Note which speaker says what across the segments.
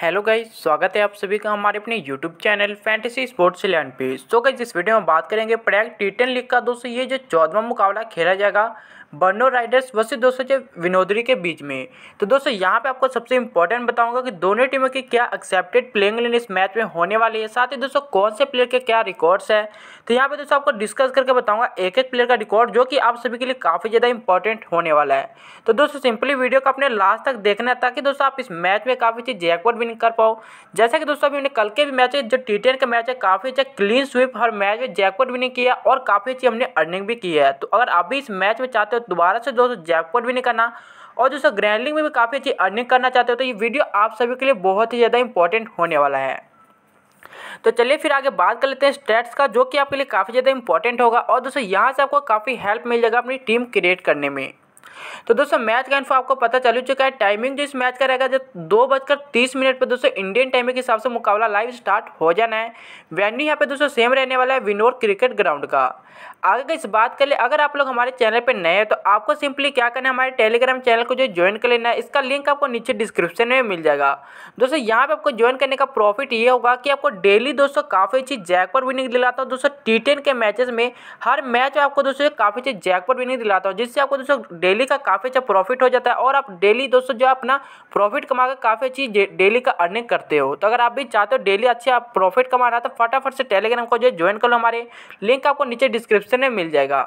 Speaker 1: hello guys स्वागत है आप सभी का हमारे अपने YouTube channel fantasy sports land पे सो गाइज इस वीडियो में बात करेंगे प्रयाग टी लीग का दोस्तों ये जो चौदवा मुकाबला खेला जाएगा बर्नो राइडर्स वर्सेज दोस्तों विनोदरी के बीच में तो दोस्तों यहाँ पे आपको सबसे इंपॉर्टेंट बताऊंगा कि दोनों टीमों की क्या एक्सेप्टेड प्लेइंग लेन इस मैच में होने वाली है साथ ही दोस्तों कौन से प्लेयर के क्या रिकॉर्ड्स है तो यहाँ पे दोस्तों आपको डिस्कस करके बताऊंगा एक एक प्लेयर का रिकॉर्ड जो कि आप सभी के लिए काफ़ी ज़्यादा इंपॉर्टेंट होने वाला है तो दोस्तों सिंपली वीडियो को अपने लास्ट तक देखना है ताकि दोस्तों आप इस मैच में काफ़ी चीज़ जैकवर्ड विन कर पाओ जैसा कि दोस्तों अभी हमने कल के भी मैच है जो टी का मैच है काफ़ी अच्छा क्लीन स्वीप हर मैच में जैकवर्ड विनिंग किया और काफ़ी अच्छी हमने अर्निंग भी की है तो अगर आप भी इस मैच में चाहते हो तक दोबारा से दोस्तों जैकपॉट भी नहीं करना और दोस्तों ग्रैंडलिंग में भी काफ़ी अच्छी अर्निंग करना चाहते हो तो ये वीडियो आप सभी के लिए बहुत ही ज़्यादा इंपॉर्टेंट होने वाला है तो चलिए फिर आगे बात कर लेते हैं स्टेट्स का जो कि आपके लिए काफ़ी ज़्यादा इंपॉर्टेंट होगा और दोस्तों यहाँ से आपको काफ़ी हेल्प मिल जाएगा अपनी टीम क्रिएट करने में तो दोस्तों मैच का इन्फो आपको पता चल चुका है टाइमिंग जो इस मैच का रहेगा जो दो बजकर तीस मिनट पर दोस्तों इंडियन टाइमिंग के हिसाब से मुकाबला लाइव स्टार्ट हो जाना है वेन्यू यहाँ पे दोस्तों सेम रहने वाला है विनोर क्रिकेट ग्राउंड का आगे इस बात कर ले अगर आप लोग हमारे चैनल पर नए हैं तो आपको सिंपली क्या करना है हमारे टेलीग्राम चैनल को जो ज्वाइन कर लेना है इसका लिंक आपको नीचे डिस्क्रिप्शन में मिल जाएगा दोस्तों यहाँ पे आपको ज्वाइन करने का प्रॉफिट ये होगा कि आपको डेली दोस्तों काफ़ी अच्छी जैकपॉट विनिंग दिलाता हूँ दोस्तों टी के मैचेस में हर मैच में आपको दोस्तों काफ़ी अच्छी जैकपॉट विनिंग दिलाता हूँ जिससे आपको दोस्तों डेली डेली का काफ़ी अच्छा प्रॉफिट हो जाता है और आप डेली दोस्तों जो अपना प्रॉफिट कमा कर काफ़ी अच्छी डेली का अर्निंग करते हो तो अगर आप भी चाहते हो डेली अच्छे आप प्रॉफिट कमा रहा तो फटाफट से टेलीग्राम को जो ज्वाइन कर लो हमारे लिंक आपको नीचे डिस्क्रिप्शन में मिल जाएगा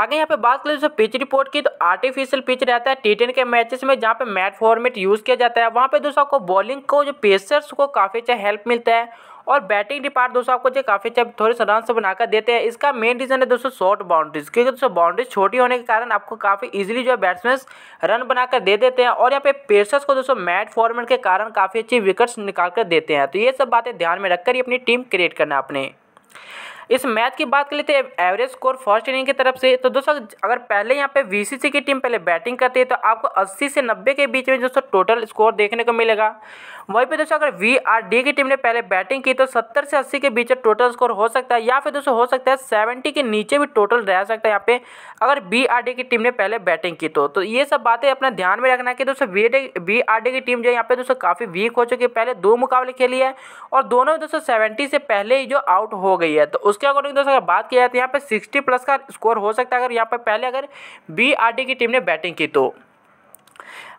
Speaker 1: आगे यहाँ पे बात करें दोस्तों पिच रिपोर्ट की तो आर्टिफिशियल पिच रहता है टी के मैचेस में जहाँ पे मैट फॉर्मेट यूज़ किया जाता है वहाँ पे दोस्तों आपको बॉलिंग को जो पेसर्स को काफ़ी अच्छा हेल्प मिलता है और बैटिंग डिपार्ट दोस्तों आपको जो काफ़ी अच्छा थोड़े से रन से बनाकर देते हैं इसका मेन रीज़न है दोस्तों शॉर्ट बाउंड्रीज क्योंकि दोस्तों बाउंड्रीज छोटी होने के कारण आपको काफ़ी इजिली जो है बैट्समैन रन बनाकर दे देते हैं और यहाँ पे पेसर्स को दोस्तों मैट फॉर्मेट के कारण काफ़ी अच्छी विकेट्स निकाल कर देते हैं तो ये सब बातें ध्यान में रखकर ही अपनी टीम क्रिएट करना अपने इस मैच की बात कर लेते हैं एवरेज स्कोर फर्स्ट इनिंग की तरफ से तो दोस्तों अगर पहले यहाँ पे वीसीसी की टीम पहले बैटिंग करती है तो आपको 80 से 90 के बीच में दोस्तों टोटल स्कोर देखने को मिलेगा वहीं पे दोस्तों अगर वीआरडी की टीम ने पहले बैटिंग की तो सत्तर से अस्सी के बीच टोटल स्कोर हो सकता है या फिर दोस्तों हो सकता है सेवेंटी के नीचे भी टोटल रह सकता है यहाँ पे अगर बी की टीम ने पहले बैटिंग की तो, तो ये सब बातें अपना ध्यान में रखना कि दोस्तों वी बी की टीम जो है यहाँ पे दोस्तों काफ़ी वीक हो चुकी है पहले दो मुकाबले खेली है और दोनों दोस्तों सेवेंटी से पहले ही जो आउट हो गई है तो उसके अकॉर्डिंग दोस्तों अगर बात की जाए तो यहाँ पर सिक्सटी प्लस का स्कोर हो सकता है अगर यहाँ पर पहले अगर बी की टीम ने बैटिंग की तो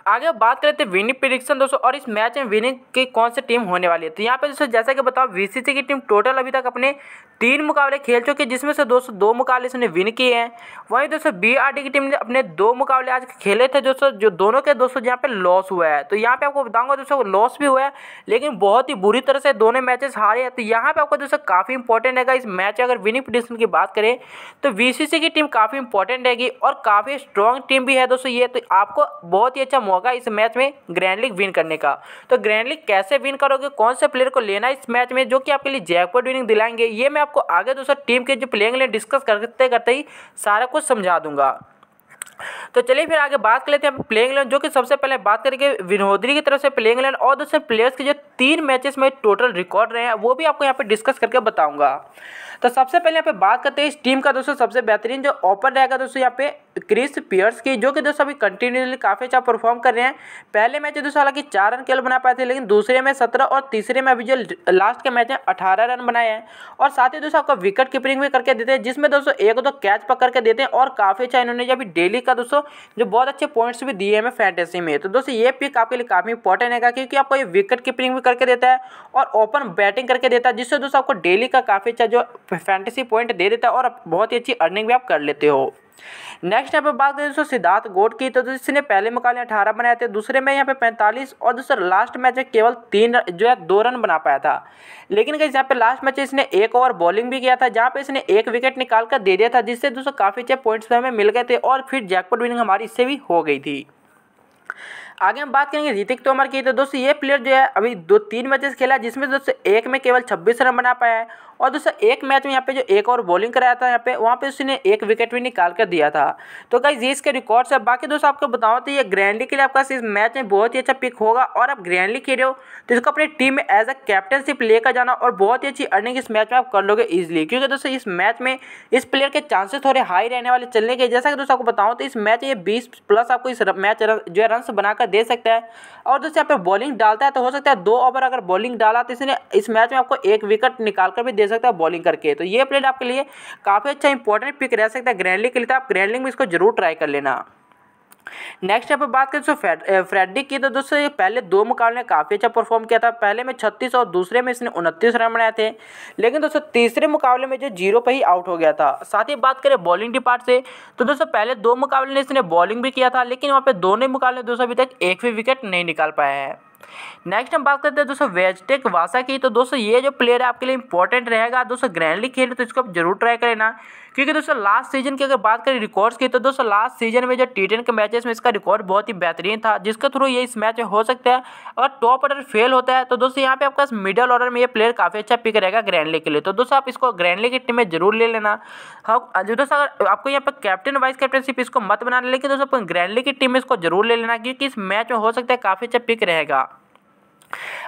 Speaker 1: आगे बात करें तो विनिंग प्रिडिक्शन दोस्तों और इस मैच में विनिंग की कौन सी टीम होने वाली है तो यहाँ पे दोस्तों जैसा कि बताओ बीसीसी की टीम टोटल अभी तक अपने तीन मुकाबले खेल चुकी है जिसमें से दोस्तों दो मुकाबले इसने विन किए हैं वहीं दोस्तों बीआरडी की टीम ने अपने दो मुकाबले आज खेले थे दोस्तों जो दोनों के दोस्तों यहाँ पे लॉस हुआ है तो यहाँ पे आपको बताऊंगा दोस्तों लॉस भी हुआ है लेकिन बहुत ही बुरी तरह से दोनों मैचेस हारे हैं तो यहाँ पे आपको दोस्तों काफ़ी इंपॉर्टेंट रहेगा इस मैच अगर विनिंग प्रिडिक्शन की बात करें तो बीसीसी की टीम काफ़ी इंपॉर्टेंट रहेगी और काफ़ी स्ट्रॉन्ग टीम भी है दोस्तों ये तो आपको बहुत ही अच्छा होगा इस मैच में ग्रैंड लीग विन करने का तो ग्रैंड लीग कैसे विन करोगे कौन से प्लेयर को लेना इस मैच में जो कि आपके लिए जैकपॉट विनिंग दिलाएंगे ये मैं आपको आगे दोस्तों टीम के जो प्लेइंग लें डिस्कस करते करते ही सारा कुछ समझा दूंगा तो चलिए फिर आगे बात कर लेते हैं प्लेइंग इलेवन जो कि सबसे पहले बात करेंगे विनोदरी की तरफ से प्लेइंग इलेवन और दूसरे प्लेयर्स के जो तीन मैचेस में टोटल रिकॉर्ड रहे हैं वो भी आपको यहाँ पे डिस्कस करके बताऊंगा तो सबसे पहले यहाँ पे बात करते हैं इस टीम का दोस्तों सबसे बेहतरीन जो ओपन रहेगा दोस्तों यहाँ पे क्रिस पियर्स की जो कि दोस्तों अभी कंटिन्यूसली काफ़ी अच्छा परफॉर्म कर रहे हैं पहले मैच दोस्तों हालांकि चार रन केवल बना पाए थे लेकिन दूसरे में सत्रह और तीसरे में अभी जो लास्ट के मैच हैं अठारह रन बनाए हैं और साथ ही दोस्तों आपको विकेट कीपिंग भी करके देते हैं जिसमें दोस्तों एक दो कैच पकड़ के देते हैं और काफ़ी अच्छा इन्होंने जो अभी डेली का दोस्तों जो बहुत अच्छे पॉइंट्स भी दिए हैं फैंटेसी में तो दोस्तों ये पिक आपके लिए काफ़ी इंपॉर्टेंट है क्योंकि आपको ये विकेट कीपिंग भी करके देता है और ओपन बैटिंग करके देता है जिससे दोस्तों आपको डेली का काफ़ी अच्छा जो फैंटेसी पॉइंट दे देता है और बहुत ही अच्छी अर्निंग भी आप कर लेते हो नेक्स्ट यहाँ पे बात करें दोस्तों सिद्धार्थ गोट की तो जिसने पहले मुकाबले अठारह बनाए थे दूसरे में यहाँ पे पैंतालीस और दूसरा लास्ट मैच है केवल तीन जो है दो रन बना पाया था लेकिन कहीं यहाँ पे लास्ट मैच इसने एक ओवर बॉलिंग भी किया था जहाँ पे इसने एक विकेट निकाल कर दे दिया था जिससे दोस्तों काफ़ी अच्छे पॉइंट्स हमें मिल गए थे और फिर जैकपॉट विनिंग हमारी इससे भी हो गई थी आगे हम बात करेंगे ऋतिक तोमर की तो दोस्तों ये प्लेयर जो है अभी दो तीन मैचेस खेला जिसमें दोस्तों एक में केवल 26 रन बना पाया है और दोस्तों एक मैच में यहाँ पे जो एक और बॉलिंग कराया था यहाँ पे वहाँ पे उसने एक विकेट भी निकाल कर दिया था तो कई ये इसके रिकॉर्ड्स है बाकी दोस्तों आपको बताओ तो ये ग्रैंडली के लिए आपका इस मैच में बहुत ही अच्छा पिक होगा और आप ग्रैंडली खेल रहे हो तो इसको अपनी टीम में एज अ कैप्टनशिप लेकर जाना और बहुत ही अच्छी अर्निंग इस मैच में आप कर लोगे ईजिली क्योंकि दोस्तों इस मैच में इस प्लेयर के चांसेस थोड़े हाई रहने वाले चलने के जैसा कि दोस्तों आपको बताऊँ तो इस मैच में बीस प्लस आपको इस मैच जो है रन बनाकर दे सकता है और दोस्तों यहाँ पे बॉलिंग डालता है तो हो सकता है दो ओवर अगर बॉलिंग डाला तो इसने इस मैच में आपको एक विकेट निकाल कर भी दे दे सकता है बॉलिंग करके तो ये प्लेयर आपके लिए काफ़ी अच्छा इंपॉर्टेंट पिक रह सकता है ग्रैंडलिंग के लिए तो आप ग्रैंडलिंग में इसको जरूर ट्राई कर लेना नेक्स्ट यहाँ पर बात करें तो फ्रेडरिक की तो दोस्तों ये पहले दो मुकाबले में काफ़ी अच्छा परफॉर्म किया था पहले में 36 और दूसरे में इसने उनतीस रन बनाए थे लेकिन दोस्तों तीसरे मुकाबले में जो जीरो पर ही आउट हो गया था साथ ही बात करें बॉलिंग डिपार्ट से तो दोस्तों पहले दो मुकाबले में इसने बॉलिंग भी किया था लेकिन वहाँ पर दोनों मुकाबले दोस्तों अभी तक एक भी विकेट नहीं निकाल पाया है नेक्स्ट हम बात करते हैं दोस्तों वेजटेक वासा की तो दोस्तों ये जो प्लेयर है आपके लिए इंपॉर्टेंट रहेगा दोस्तों ग्रैंडली खेल तो इसको आप जरूर ट्राई ना क्योंकि दोस्तों लास्ट सीजन की अगर बात करें रिकॉर्ड्स की तो दोस्तों लास्ट सीजन में जो टी के मैचेस में इसका रिकॉर्ड बहुत ही बेहतरीन था जिसके थ्रू ये इस मैच में हो सकता है अगर टॉप ऑर्डर फेल होता है तो दोस्तों यहाँ पे आपका मिडल ऑर्डर में ये प्लेयर काफ़ी अच्छा पिक रहेगा ग्रैंडली के लिए तो दोस्तों आप इसको ग्रैंडली की टीम में जरूर ले लेना हाँ, दोस्तों अगर आपको यहाँ पर कैप्टन वाइस कैप्टनशिप इसको मत बना लेकिन दोस्तों ग्रैंडली की टीम में इसको जरूर ले लेना क्योंकि इस मैच में हो सकता है काफ़ी अच्छा पिक रहेगा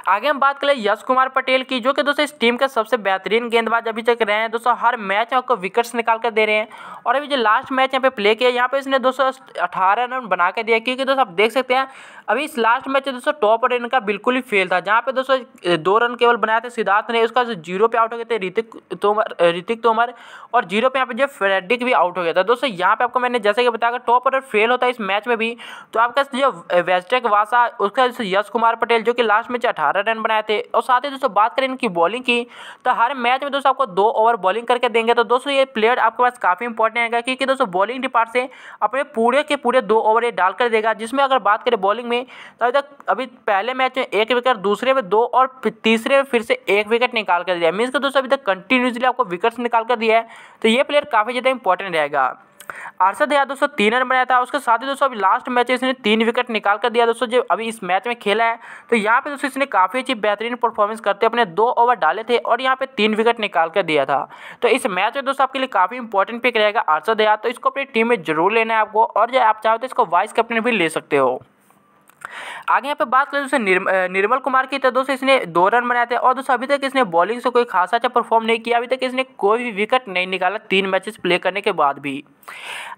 Speaker 1: आगे हम बात करें यश कुमार पटेल की जो कि दोस्तों इस टीम के सबसे बेहतरीन गेंदबाज अभी तक रहे हैं दोस्तों हर मैच आपको विकेट्स निकाल कर दे रहे हैं और अभी जो लास्ट मैच यहाँ पे प्ले किया यहाँ पे इसने दोस्तों अठारह रन बना के दिया क्योंकि दोस्तों आप देख सकते हैं अभी इस लास्ट मैच में दोस्तों टॉप ऑर्डर इनका बिल्कुल ही फेल था जहाँ पे दोस्तों दो रन केवल बनाए थे सिद्धार्थ ने उसका जीरो पे आउट हो गए थे ऋतिक तोमर ऋतिक तोमर और जीरो पे यहाँ पे जो फ्रेडिक भी आउट हो गया था दोस्तों यहाँ पे आपको मैंने जैसे कि बताया टॉप ऑर्डर फेल होता है इस मैच में भी तो आपका जो वेस्टेक वासा उसका यश कुमार पटेल जो कि लास्ट में अठारह रन बनाए थे और साथ ही दोस्तों बात करें इनकी बॉलिंग की तो हर मैच में दोस्तों आपको दो ओवर बॉलिंग करके देंगे तो दोस्तों ये प्लेयर आपके पास काफ़ी इंपॉर्टेंट रहेगा क्योंकि दोस्तों बॉलिंग डिपार्ट से अपने पूरे के पूरे दो ओवर ये डालकर देगा जिसमें अगर बात करें बॉलिंग में तो अभी तक अभी पहले मैच में एक विकेट दूसरे में दो और तीसरे में फिर से एक विकेट निकाल कर दिया मीन्स कि दोस्तों अभी तक कंटिन्यूसली आपको विकेट्स निकाल कर दिया है तो ये प्लेयर काफ़ी ज़्यादा इंपॉर्टेंट रहेगा अरसद यादव दोस्तों तीन रन बनाया था उसके साथ ही दोस्तों अभी लास्ट मैच इसने तीन विकेट निकाल कर दिया दोस्तों जो अभी इस मैच में खेला है तो यहाँ पे दोस्तों इसने काफ़ी अच्छी बेहतरीन परफॉर्मेंस करते अपने दो ओवर डाले थे और यहाँ पे तीन विकेट निकाल कर दिया था तो इस मैच में दोस्तों आपके लिए काफ़ी इंपॉर्टेंट पिक रहेगा अरसद यार तो इसको अपनी टीम में जरूर लेना है आपको और जो आप चाहो तो इसको वाइस कैप्टन भी ले सकते हो आगे यहाँ पे बात करें दोस्तों निर्म, निर्मल कुमार की तो दोस्तों इसने दो रन बनाए थे और दोस्तों अभी तक इसने बॉलिंग से कोई खासा अच्छा परफॉर्म नहीं किया अभी तक इसने कोई भी विकेट नहीं निकाला तीन मैचेस प्ले करने के बाद भी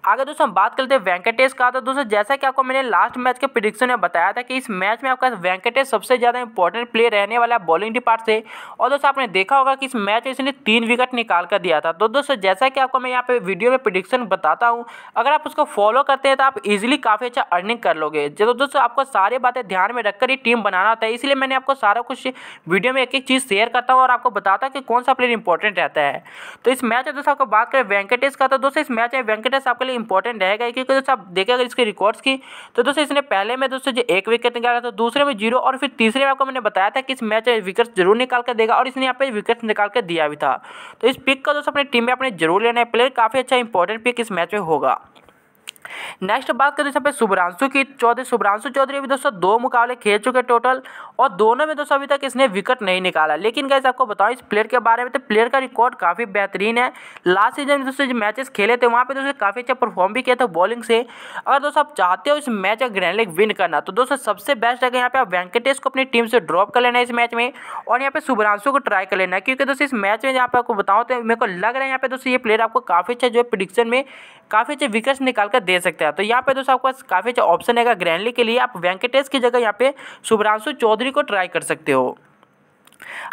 Speaker 1: आगे दोस्तों हम बात करते हैं वेंकटेश का तो दोस्तों जैसा कि आपको मैंने लास्ट मैच के प्रिडिक्शन में बताया था कि इस मैच में आपका वेंकटेश सबसे ज़्यादा इंपॉर्टेंट प्लेयर रहने वाला है बॉलिंग डिपार्ट से और दोस्तों आपने देखा होगा कि इस मैच में इसने तीन विकेट निकाल कर दिया था तो दोस्तों जैसा कि आपको मैं यहाँ पे वीडियो में प्रिडिक्शन बताता हूँ अगर आप उसको फॉलो करते हैं तो आप इजिली काफ़ी अच्छा अर्निंग कर लोगे तो दोस्तों आपको सारे सारी बातें ध्यान में रखकर ही टीम बनाना होता है इसलिए मैंने आपको सारा कुछ वीडियो में एक एक चीज़ शेयर करता हूँ और आपको बताता कि कौन सा प्लेयर इंपॉर्टेंट रहता है तो इस मैच में दोस्तों आपको बात करें वेंकटेश का तो दोस्तों इस मैच में वेंकटेश आपके लिए इंपॉर्टेंट रहेगा क्योंकि दोस्तों आप देखें अगर इसके रिकॉर्ड्स की तो दोस्तों इसने पहले में दोस्तों जो एक विकेट निकाला था तो दूसरे में जीरो और फिर तीसरे में आपको मैंने बताया था कि इस मैच में विकेट जरूर निकाल कर देगा और इसने यहाँ पे विकेट निकाल कर दिया भी था तो इस पिक का दोस्तों अपनी टीम में अपने जरूर लेना है प्लेयर काफ़ी अच्छा इंपॉर्टेंट पिक इस मैच में होगा नेक्स्ट बात करें यहाँ पे शुभ्रांशु की चौधरी शुभ्रांशु चौधरी भी दोस्तों दो मुकाबले खेल चुके टोटल और दोनों में दोस्तों अभी तक इसने विकेट नहीं निकाला लेकिन गैस आपको बताऊँ इस प्लेयर के बारे में तो प्लेयर का रिकॉर्ड काफ़ी बेहतरीन है लास्ट सीजन में दोस्तों जो मैचेस खेले थे वहाँ पर दोस्तों काफ़ी अच्छा परफॉर्म भी किया था बॉलिंग से अगर दोस्तों आप चाहते हो इस मैच का ग्रैंड लीग विन करना तो दोस्तों सबसे बेस्ट है यहाँ पे आप वेंकटेश को अपनी टीम से ड्रॉप कर लेना इस मैच में और यहाँ पे शुभ्रांशु को ट्राई कर लेना क्योंकि दोस्तों इस मैच में यहाँ पे आपको बताऊँ तो मेरे को लग रहा है यहाँ पे दोस्तों ये प्लेयर आपको काफ़ी अच्छा जो है प्रिडिक्शन में काफ़ी अच्छे विकेट्स निकाल कर दे सकते हैं तो यहाँ पे दोस्तों आपके पास काफ़ी अच्छा ऑप्शन है ग्रैंडली के लिए आप वेंकटेश की जगह यहाँ पे शुभ्रांशु चौधरी को ट्राई कर सकते हो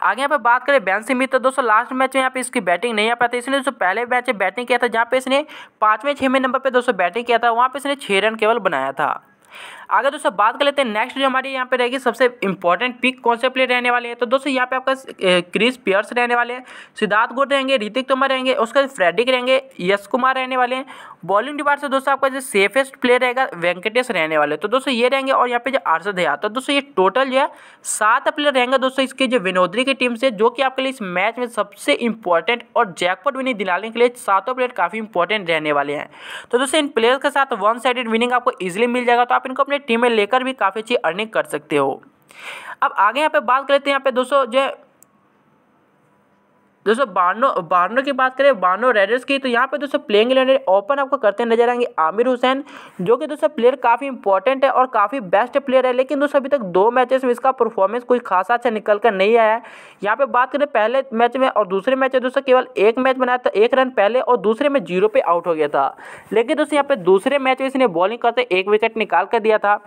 Speaker 1: आगे यहाँ पे बात करें बैन सिंह मित्र दोस्तों लास्ट मैच में यहाँ पे इसकी बैटिंग नहीं आ पाती इसने दोस्तों पहले मैच में बैटिंग किया था जहाँ पे इसने पाँचवें छवें नंबर पर दोस्तों बैटिंग किया था वहाँ पे इसने छः रन केवल बनाया था आगे दोस्तों बात कर लेते हैं नेक्स्ट जो हमारी यहाँ पे रहेगी सबसे इंपॉर्टेंट पिक कौन से प्लेयर रहने वाले हैं तो दोस्तों यहाँ पे आपका क्रिस पियर्स रहने वाले हैं सिद्धार्थ गुड रहेंगे ऋतिक तोमर रहेंगे उसके बाद फ्रेडिक रहेंगे यश कुमार रहने वाले हैं बॉलिंग डिपार्ट से दोस्तों आपका जो सेफेस्ट प्लेयर रहेगा वेंकटेश रहने वाले तो दोस्तों ये रहेंगे और यहाँ पे जो अर्षद है तो दोस्तों ये टोटल जो है सात प्लेयर रहेंगे दोस्तों इसके जो विनोदरी की टीम से जो कि आपके लिए इस मैच में सबसे इंपॉर्टेंट और जैकपॉट विनिंग दिलाने के लिए सातों प्लेयर काफ़ी इंपॉर्टेंट रहने वाले हैं तो दोस्तों इन प्लेयर्स के साथ वन साइडेड विनिंग आपको ईजिली मिल जाएगा तो आप इनको अपनी टीम में लेकर भी काफ़ी अच्छी अर्निंग कर सकते हो अब आगे यहाँ पे बात करते हैं यहाँ पे दोस्तों जो दोस्तों बानो बानो की बात करें बानो रेडर्स की तो यहाँ पे दोस्तों प्लेइंग इलेवन ओपन आपको करते नजर आएंगे आमिर हुसैन जो कि दोस्तों प्लेयर काफ़ी इंपॉर्टेंट है और काफ़ी बेस्ट प्लेयर है लेकिन दोस्तों अभी तक दो मैचेस में इसका परफॉर्मेंस कोई खासा अच्छा निकल कर नहीं आया है यहाँ पर बात करें पहले मैच में और दूसरे मैच में दोस्तों केवल एक मैच बनाया था एक रन पहले और दूसरे में जीरो पे आउट हो गया था लेकिन दोस्तों यहाँ पर दूसरे मैच में इसने बॉलिंग करते एक विकेट निकाल कर दिया था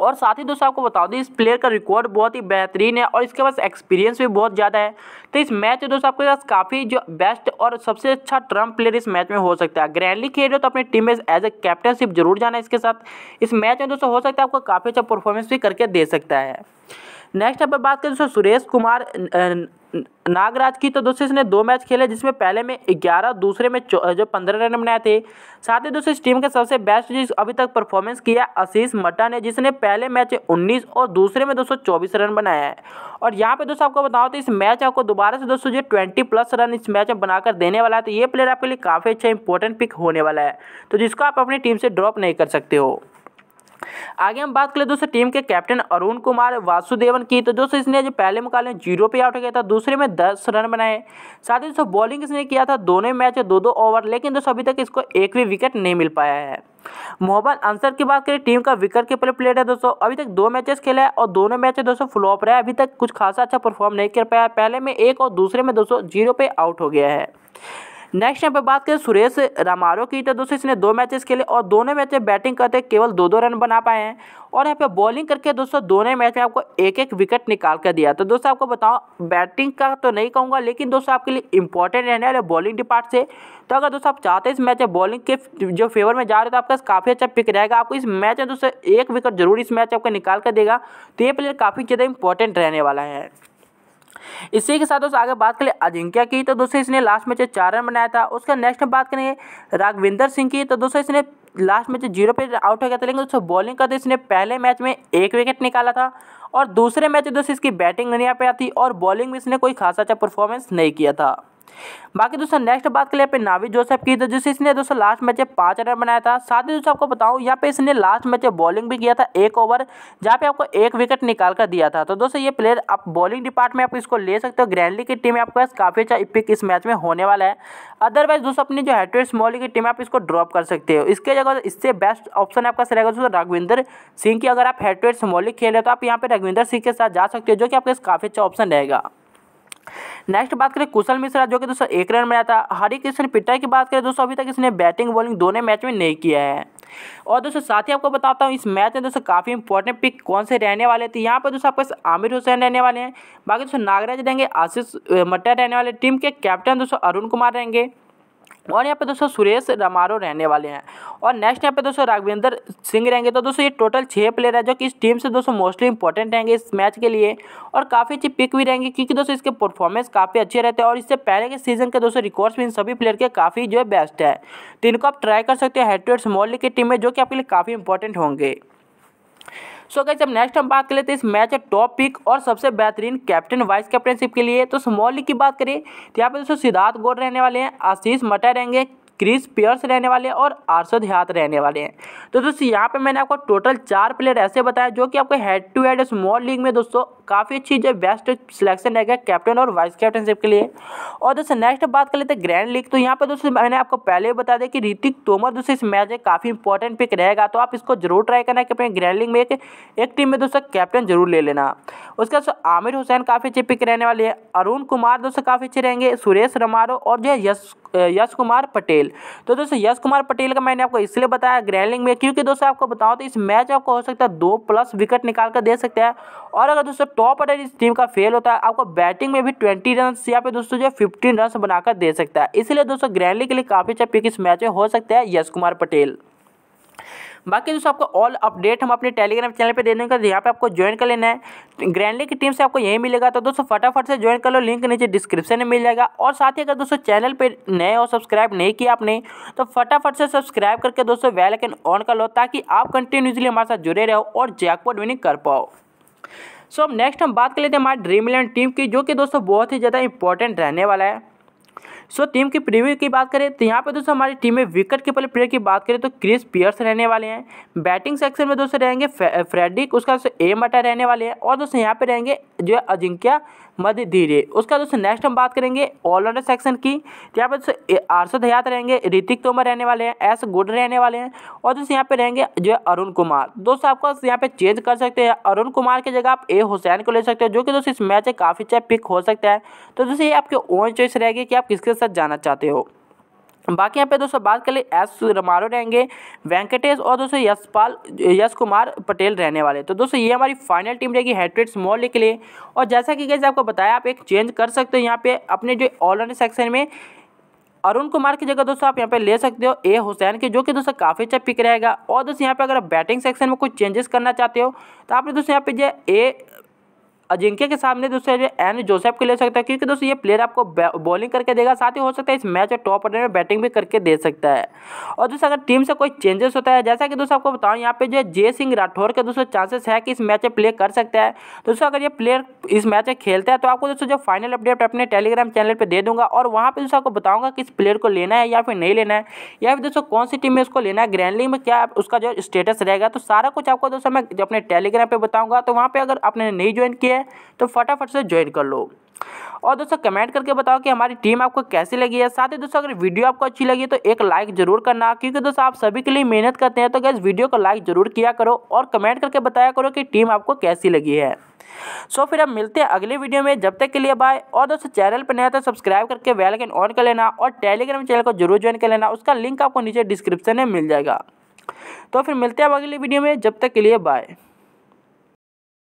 Speaker 1: और साथ ही दोस्तों आपको बता दूँ इस प्लेयर का रिकॉर्ड बहुत ही बेहतरीन है और इसके पास एक्सपीरियंस भी बहुत ज़्यादा है तो इस मैच में दोस्तों आपके पास काफ़ी जो बेस्ट और सबसे अच्छा ट्रम्प प्लेयर इस मैच में हो सकता है ग्रैंडली खेल रहे हो तो अपनी टीम में एज ए कैप्टनशिप जरूर जाना इसके साथ इस मैच में दोस्तों हो सकता है आपको काफ़ी अच्छा परफॉर्मेंस भी करके दे सकता है नेक्स्ट यहाँ पर बात करें दोस्तों सुरेश कुमार नागराज की तो दोस्तों इसने दो मैच खेले जिसमें पहले में ग्यारह दूसरे में जो पंद्रह रन बनाए थे साथ ही दोस्तों इस टीम के सबसे बेस्ट जिस अभी तक परफॉर्मेंस किया आशीष मट्टा ने जिसने पहले मैच उन्नीस और दूसरे में दोस्तों चौबीस रन बनाया है और यहाँ पे दोस्तों आपको बताओ तो इस मैच आपको दोबारा से दोस्तों जो ट्वेंटी प्लस रन इस मैच में बनाकर देने वाला है तो ये प्लेयर आपके लिए काफ़ी अच्छा इंपॉर्टेंट पिक होने वाला है तो जिसको आप अपनी टीम से ड्रॉप नहीं कर सकते हो आगे हम बात करें दोस्तों टीम के कैप्टन अरुण कुमार वासुदेवन की तो दोस्तों इसने जो पहले मुकाबले जीरो पे आउट हो गया था दूसरे में दस रन बनाए साथ ही दोस्तों बॉलिंग इसने किया था दोनों मैच दो दो ओवर लेकिन दोस्तों अभी तक इसको एक भी विकेट नहीं मिल पाया है मोहम्मद अंसर की बात करें टीम का विकेट कीपर प्लेयर है दोस्तों अभी तक दो मैचेस खेला है और दोनों मैच दोस्तों फ्लॉप रहे अभी तक कुछ खासा अच्छा परफॉर्म नहीं कर पाया पहले में एक और दूसरे में दोस्तों जीरो पे आउट हो गया है नेक्स्ट यहाँ पे बात करें सुरेश रामारो की तो दोस्तों इसने दो मैचेस खेले और दोनों मैच में बैटिंग करते केवल दो दो रन बना पाए हैं और यहाँ पे बॉलिंग करके दोस्तों दोनों मैच में आपको एक एक विकेट निकाल कर दिया तो दोस्तों आपको बताओ बैटिंग का तो नहीं कहूँगा लेकिन दोस्तों आपके लिए इंपॉर्टेंट रहने वाले बॉलिंग डिपार्ट से तो अगर दोस्तों आप चाहते हैं इस मैच में बॉलिंग के जो फेवर में जा रहे हो तो आपका काफ़ी अच्छा पिक रहेगा आपको इस मैच में दोस्तों एक विकेट जरूर इस मैच आपको निकाल कर देगा तो ये प्लेयर काफ़ी ज़्यादा इंपॉर्टेंट रहने वाला है इसी के साथ दोस्तों आगे बात करें अजिंक्य की तो दोस्तों इसने लास्ट मैच चार रन बनाया था उसका नेक्स्ट बात करें राघविंदर सिंह की तो दोस्तों इसने लास्ट मैच जीरो पे आउट हो गया था लेकिन दोस्तों बॉलिंग करते इसने पहले मैच में एक विकेट निकाला था और दूसरे मैच दोस्तों इसकी बैटिंग नहीं आ पाई थी और बॉलिंग में इसने कोई खासा अच्छा परफॉर्मेंस नहीं किया था बाकी दोस्तों नेक्स्ट बात करें पे नावी जोसेफ की तो जिससे इसने दोस्तों लास्ट मैच में पाँच रन बनाया था साथ ही दोस्तों आपको बताऊं यहाँ पे इसने लास्ट मैच में बॉलिंग भी किया था एक ओवर जहाँ पे आपको एक विकेट निकाल कर दिया था तो दोस्तों ये प्लेयर आप बॉलिंग डिपार्टमेंट आप इसको ले सकते हो ग्रैंडली की टीम में आपके पास काफ़ी अच्छा पिक इस मैच में होने वाला है अदरवाइज दोस्तों अपनी जो हेटरेड स्मॉली की टीम आप इसको ड्रॉप कर सकते हो इसके जगह इससे बेस्ट ऑप्शन आपका रहेगा दोस्तों रघविंदर सिंह की अगर आप हेटरेड स्मॉली खेल रहे हो तो आप यहाँ पे रघविंदर सिंह के साथ जा सकते हो जो कि आपके काफ़ी अच्छा ऑप्शन रहेगा नेक्स्ट बात करें कुशल मिश्रा जो कि दोस्तों एक रन में आता हरि कृष्ण पिट्टा की बात करें दोस्तों अभी तक इसने बैटिंग बॉलिंग दोनों मैच में नहीं किया है और दोस्तों साथ ही आपको बताता हूँ इस मैच में दोस्तों काफ़ी इंपॉर्टेंट पिक कौन से रहने वाले थे यहाँ पर दोस्तों आपके आमिर हुसैन रहने वाले हैं बाकी दोस्तों नागराज रहेंगे आशीष मट्टा रहने वाले टीम के कैप्टन दोस्तों अरुण कुमार रहेंगे और यहाँ पे दोस्तों सुरेश रमारो रहने वाले हैं और नेक्स्ट यहाँ पे दोस्तों राघवेंद्र सिंह रहेंगे तो दोस्तों ये टोटल छः प्लेयर है जो कि इस टीम से दोस्तों मोस्टली इंपॉर्टेंट रहेंगे इस मैच के लिए और काफ़ी अच्छी पिक भी रहेंगे क्योंकि दोस्तों इसके परफॉर्मेंस काफ़ी अच्छे रहते हैं और इससे पहले के सीजन के दोस्तों रिकॉर्ड्स भी इन सभी प्लेयर के काफ़ी जो है बेस्ट है तो इनको आप ट्राई कर सकते हैं head to head small league की टीम में जो कि आपके लिए काफ़ी इंपॉर्टेंट होंगे सो गई जब नेक्स्ट हम बात कर लेते हैं इस मैच टॉप पिक और सबसे बेहतरीन कैप्टन वाइस कैप्टनशिप के लिए तो स्मॉल लीग की बात करें तो यहाँ पे दोस्तों सिद्धार्थ गौर रहने वाले हैं आशीष मटा रहेंगे क्रिस पियर्स रहने वाले हैं और आरसद हयात रहने वाले हैं तो दोस्तों यहाँ पे मैंने आपको टोटल चार प्लेयर ऐसे बताया जो कि आपको head to head small league में दोस्तों काफ़ी अच्छी जो बेस्ट सिलेक्शन रहेगा कैप्टन और वाइस कैप्टनशिप के लिए और दोस्तों नेक्स्ट बात कर लेते हैं ग्रैंड लीग तो यहाँ पर दोस्तों मैंने आपको पहले ही बता दें कि ऋतिक तोमर दोस्तों इस मैच में काफ़ी इंपॉर्टेंट पिक रहेगा तो आप इसको जरूर ट्राई करना कि अपने ग्रैंड लीग में एक, एक टीम में दोस्तों कैप्टन जरूर ले लेना उसके बाद आमिर हुसैन काफ़ी अच्छे पिक रहने वाले हैं अरुण कुमार दोस्तों काफ़ी अच्छे रहेंगे सुरेश रमारो और जो है यश यश कुमार पटेल तो दोस्तों यश कुमार पटेल का मैंने आपको इसलिए बताया ग्रैंडलिंग में क्योंकि दोस्तों आपको बताऊं तो इस मैच आपको हो सकता है दो प्लस विकेट निकाल कर दे सकते हैं और अगर दोस्तों टॉप ऑर्डर इस टीम का फेल होता है आपको बैटिंग में भी ट्वेंटी रन या फिर दोस्तों जो फिफ्टीन रन बनाकर दे सकता है इसलिए दोस्तों ग्रैंडलिंग के लिए काफ़ी अच्छा पिक इस मैच में हो सकता है यश कुमार पटेल बाकी दोस्तों आपको ऑल अपडेट हम अपने टेलीग्राम चैनल पर दे देंगे तो यहाँ पर आपको ज्वाइन कर लेना है ग्रैंडली तो की टीम से आपको यही मिलेगा तो दोस्तों फटाफट से ज्वाइन कर लो लिंक नीचे डिस्क्रिप्शन में मिल जाएगा और साथ ही अगर दोस्तों चैनल पर नए और सब्सक्राइब नहीं किया आपने तो फटाफट से सब्सक्राइब करके दोस्तों बेल आइकन ऑन कर लो ताकि आप कंटिन्यूसली हमारे साथ जुड़े रहो और जैकपॉट विनिंग कर पाओ सो so, अब नेक्स्ट हम बात कर लेते हैं हमारे ड्रीम इलेवन टीम की जो कि दोस्तों बहुत ही ज़्यादा इंपॉर्टेंट रहने वाला है सो टीम की प्रीव्यू की बात करें तो यहाँ पर दोस्तों हमारी टीम में विकेट कीपर प्लेयर की बात करें तो क्रिस पियर्स रहने वाले हैं बैटिंग सेक्शन में दोस्तों रहेंगे फ्रेडिक उसका एम ए रहने वाले हैं और दोस्तों यहाँ पे रहेंगे जो है अजिंक्या मध्य धीरे उसका दोस्तों नेक्स्ट हम बात करेंगे ऑलराउंडर सेक्शन की तो यहाँ पर दोस्तों आर्षद हयात रहेंगे ऋतिक तोमर रहने वाले हैं एस गुड रहने वाले हैं और दोस्तों यहाँ पे रहेंगे जो है अरुण कुमार दोस्तों आपको यहाँ पे चेंज कर सकते हैं अरुण कुमार की जगह आप ए हुसैन को ले सकते हो जो कि दोस्तों इस मैच में काफ़ी अच्छा पिक हो सकता है तो दोस्तों ये आपके ओन चॉइस रहेगी कि आप किसके साथ जाना चाहते हो बाकी यहाँ पे दोस्तों बात कर ले एस रमारो रहेंगे वेंकटेश और दोस्तों यशपाल यश कुमार पटेल रहने वाले तो दोस्तों ये हमारी फाइनल टीम रहेगी हेट्रेट्स मॉल के लिए और जैसा कि कैसे आपको बताया आप एक चेंज कर सकते हो यहाँ पे अपने जो ऑलराउंड सेक्शन में अरुण कुमार की जगह दोस्तों आप यहाँ पे ले सकते हो ए हुसैन के जो कि दोस्तों काफ़ी अच्छा पिक रहेगा और दोस्तों यहाँ पे अगर आप बैटिंग सेक्शन में कुछ चेंजेस करना चाहते हो तो आपने दोस्तों यहाँ पे जो ए अजिंक्य के सामने दोस्तों एन जोसेफ को ले सकता है क्योंकि दोस्तों ये प्लेयर आपको बॉलिंग करके देगा साथ ही हो सकता है इस मैच में टॉप ऑर्डर में बैटिंग भी करके दे सकता है और दोस्तों अगर टीम से कोई चेंजेस होता है जैसा कि दोस्तों आपको बताऊँ यहाँ पे जो जय सिंह राठौर के दोस्तों चांसेस है कि इस मैच में प्ले कर सकता है दोस्तों अगर ये प्लेयर इस मैच में खेलता है तो आपको दोस्तों जो फाइनल अपडेट अपने टेलीग्राम चैनल पर दे दूंगा और वहाँ पर दोस्तों आपको बताऊँगा किस प्लेयर को लेना है या फिर नहीं लेना है या फिर दोस्तों कौन सी टीम में उसको लेना है ग्रैंडली में क्या उसका जो स्टेटस रहेगा तो सारा कुछ आपको दोस्तों मैं अपने टेलीग्राम पर बताऊँगा तो वहाँ पर अगर आपने नहीं ज्वाइन किया है तो फटाफट से ज्वाइन कर लो और दोस्तों कमेंट करके बताओ कि हमारी टीम आपको कैसी लगी है साथ ही दोस्तों अगर वीडियो आपको अच्छी लगी तो एक लाइक जरूर करना क्योंकि दोस्तों आप सभी के लिए मेहनत करते हैं तो गैस वीडियो को लाइक जरूर किया करो और कमेंट करके बताया करो कि टीम आपको कैसी लगी है सो फिर हम मिलते हैं अगले वीडियो में जब तक के लिए बाय और दोस्तों चैनल पर नया तो सब्सक्राइब करके बेल आइकन ऑन कर लेना और टेलीग्राम चैनल को जरूर ज्वाइन कर लेना उसका लिंक आपको नीचे डिस्क्रिप्शन में मिल जाएगा तो फिर मिलते हैं अब अगले वीडियो में जब तक के लिए बाय